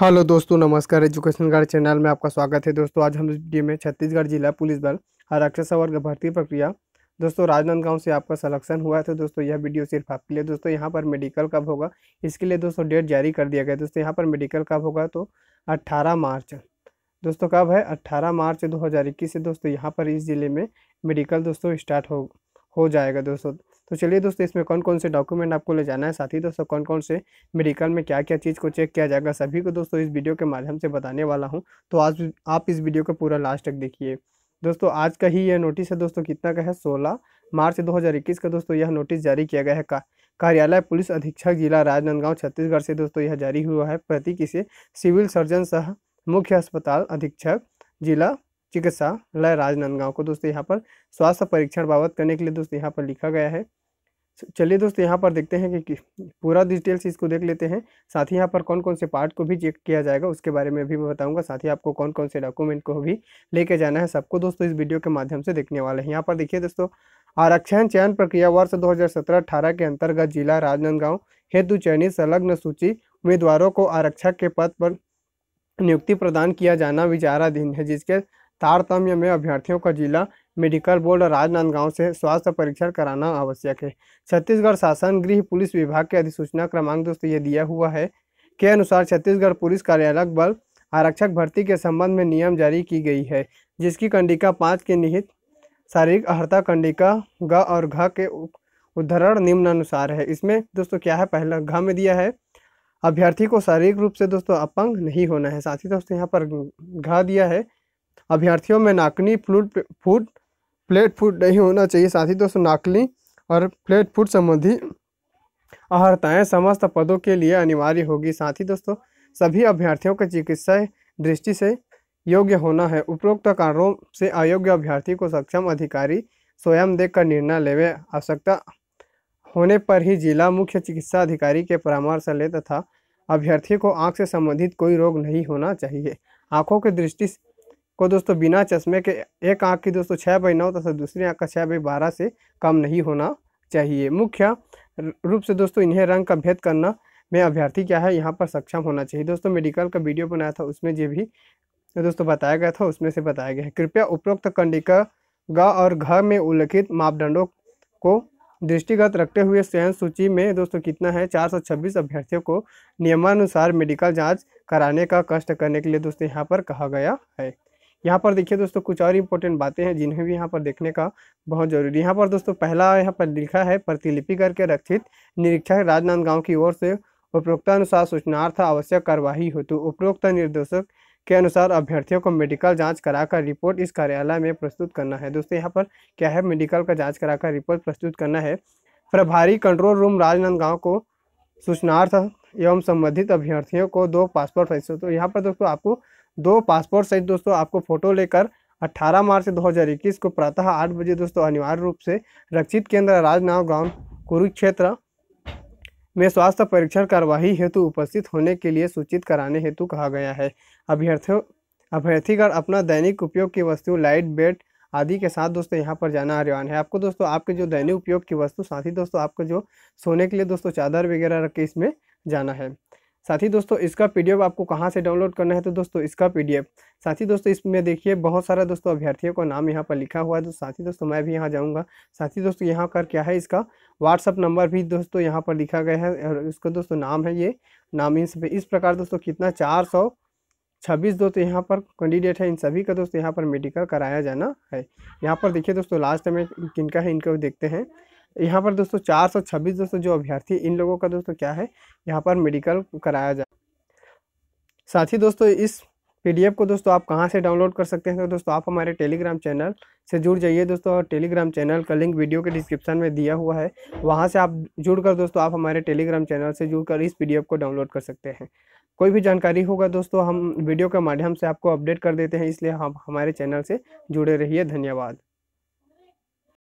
hello दोस्तों नमस्कार education guard channel में आपका स्वागत है दोस्तों आज हम इस वीडियो में छत्तीसगढ़ जिला पुलिस बल आरक्षक सवर्ग भर्ती प्रक्रिया दोस्तों राजनांदगांव से आपका सिलेक्शन हुआ है तो दोस्तों यह वीडियो सिर्फ आपके लिए दोस्तों यहाँ पर मेडिकल कब होगा इसके लिए दोस्तों डेट जारी कर दिया गया दोस्तों यहाँ पर मेडिकल कब होगा तो अट्ठारह मार्च दोस्तों कब है अट्ठारह मार्च दो से दोस्तों यहाँ पर इस जिले में मेडिकल दोस्तों स्टार्ट हो हो जाएगा दोस्तों तो चलिए दोस्तों इसमें कौन कौन से डॉक्यूमेंट आपको ले जाना है साथ ही दोस्तों कौन कौन से मेडिकल में क्या क्या चीज़ को चेक किया जाएगा सभी को दोस्तों इस वीडियो के माध्यम से बताने वाला हूँ तो आज आप इस वीडियो को पूरा लास्ट तक देखिए दोस्तों आज का ही यह नोटिस है दोस्तों कितना का है सोलह मार्च दो का दोस्तों यह नोटिस जारी किया गया है का कार्यालय पुलिस अधीक्षक जिला राजनांदगांव छत्तीसगढ़ से दोस्तों यह जारी हुआ है प्रतीक इसे सिविल सर्जन सह मुख्य अस्पताल अधीक्षक जिला चिकित्सालय राजनांदगांव को दोस्तों यहाँ पर स्वास्थ्य परीक्षण बाबत करने के लिए दोस्तों यहाँ पर लिखा गया है चलिए दोस्तों यहाँ पर देखते हैं कि पूरा डिटेल्स इसको देख लेते हैं साथ ही यहाँ पर कौन कौन से पार्ट को भी चेक किया जाएगा उसके बारे में भी मैं बताऊंगा साथ ही आपको कौन कौन से डॉक्यूमेंट को भी लेके जाना है सबको दोस्तों इस वीडियो के माध्यम से देखने वाले हैं यहाँ पर देखिए दोस्तों आरक्षण चयन प्रक्रिया वर्ष दो हजार के अंतर्गत जिला राजनांदगांव हेतु चयनित संलग्न सूची उम्मीदवारों को आरक्षक के पद पर नियुक्ति प्रदान किया जाना विचाराधीन है जिसके तारतम्य में अभ्यर्थियों का जिला मेडिकल बोर्ड राजनांदगांव से स्वास्थ्य परीक्षण कराना आवश्यक है छत्तीसगढ़ शासन गृह पुलिस विभाग के अधिसूचना क्रमांक दोस्तों ये दिया हुआ है के अनुसार छत्तीसगढ़ पुलिस कार्यालय बल आरक्षक भर्ती के संबंध में नियम जारी की गई है जिसकी कंडिका पाँच के निहित शारीरिक अहर्ता कंडिका ग और घ के उद्धरण निम्नानुसार है इसमें दोस्तों क्या है पहला घ में दिया है अभ्यर्थी को शारीरिक रूप से दोस्तों अपंग नहीं होना है साथ ही दोस्तों यहाँ पर घ दिया है अभ्यर्थियों में नाकनी फ्लूट फूट प्लेट फूड नहीं होना चाहिए साथ ही दोस्तों नाकली और प्लेट फूड संबंधी अहर्ताएँ समस्त पदों के लिए अनिवार्य होगी साथ ही दोस्तों सभी अभ्यर्थियों के चिकित्सा दृष्टि से योग्य होना है उपरोक्त कारणों से अयोग्य अभ्यर्थी को सक्षम अधिकारी स्वयं देखकर निर्णय लेवे आवश्यकता होने पर ही जिला मुख्य चिकित्सा अधिकारी के परामर्श ले तथा अभ्यर्थी को आँख से संबंधित कोई रोग नहीं होना चाहिए आँखों की दृष्टि को दोस्तों बिना चश्मे के एक आँख की दोस्तों छः बाई नौ तथा दूसरी आँख का छः बाई बारह से कम नहीं होना चाहिए मुख्य रूप से दोस्तों इन्हें रंग का भेद करना में अभ्यर्थी क्या है यहाँ पर सक्षम होना चाहिए दोस्तों मेडिकल का वीडियो बनाया था उसमें जो भी दोस्तों बताया गया था उसमें से बताया गया है कृपया उपरोक्त कंडिका ग और घ में उल्लिखित मापदंडों को दृष्टिगत रखते हुए चयन सूची में दोस्तों कितना है छब्बीस अभ्यर्थियों को नियमानुसार मेडिकल जांच कराने का कष्ट करने के लिए दोस्तों यहाँ पर कहा गया है यहाँ पर देखिए दोस्तों कुछ और इम्पोर्टेंट बातें हैं जिन्हें भी यहाँ पर देखने का बहुत जरूरी यहाँ पर दोस्तों पहला यहाँ पर लिखा है प्रतिलिपि करके रक्षित निरीक्षक राजनांदगांव की ओर से उपरोक्तानुसार सूचनार्थ आवश्यक कार्यवाही हेतु उपरोक्त निर्देशक के अनुसार अभ्यर्थियों को मेडिकल जांच कराकर रिपोर्ट इस कार्यालय में प्रस्तुत करना है दोस्तों यहाँ पर क्या है मेडिकल का जांच कराकर रिपोर्ट प्रस्तुत करना है प्रभारी कंट्रोल रूम राजनांदगांव को सूचनार्थ एवं संबंधित अभ्यर्थियों को दो पासपोर्ट साइज तो यहाँ पर दोस्तों आपको दो पासपोर्ट साइज दोस्तों आपको फोटो लेकर 18 मार्च 2021 को प्रातः आठ बजे दोस्तों अनिवार्य रूप से रक्षित केंद्र राजनाव गांव कुरुक्षेत्र में स्वास्थ्य परीक्षण कार्यवाही हेतु उपस्थित होने के लिए सूचित कराने हेतु कहा गया है अभ्यर्थियों अभ्यर्थीगण अपना दैनिक उपयोग की वस्तु लाइट बेड आदि के साथ दोस्तों यहाँ पर जाना अनिवार्य है आपको दोस्तों आपके जो दैनिक उपयोग की वस्तु साथ ही दोस्तों आपको जो सोने के लिए दोस्तों चादर वगैरह रख के इसमें जाना है साथ ही दोस्तों इसका पीडीएफ आपको कहाँ से डाउनलोड करना है तो दोस्तों इसका पीडीएफ साथ ही दोस्तों इसमें देखिए बहुत सारा दोस्तों अभ्यर्थियों का नाम यहाँ पर लिखा हुआ है तो साथ ही दोस्तों मैं भी यहाँ जाऊँगा साथ ही दोस्तों यहाँ कर क्या है इसका व्हाट्सअप नंबर भी दोस्तों यहाँ पर लिखा गया है और इसका दोस्तों नाम है ये नाम इन इस प्रकार दोस्तों कितना चार सौ छब्बीस दोस्तों यहाँ पर कैंडिडेट है इन सभी का दोस्तों यहाँ पर मेडिकल कराया जाना है यहाँ पर देखिए दोस्तों लास्ट में किनका है इनको देखते हैं यहाँ पर दोस्तों चार सौ छब्बीस दोस्तों जो अभ्यर्थी इन लोगों का दोस्तों क्या है यहाँ पर मेडिकल कराया जाए साथ ही दोस्तों इस पीडीएफ को दोस्तों आप कहाँ से डाउनलोड कर सकते हैं तो दोस्तों आप हमारे टेलीग्राम चैनल से जुड़ जाइए दोस्तों और टेलीग्राम चैनल का लिंक वीडियो के डिस्क्रिप्शन में दिया हुआ है वहाँ से आप जुड़कर दोस्तों आप हमारे टेलीग्राम चैनल से जुड़कर इस पी को डाउनलोड कर सकते हैं कोई भी जानकारी होगा दोस्तों हम वीडियो के माध्यम से आपको अपडेट कर देते हैं इसलिए हम हमारे चैनल से जुड़े रहिए धन्यवाद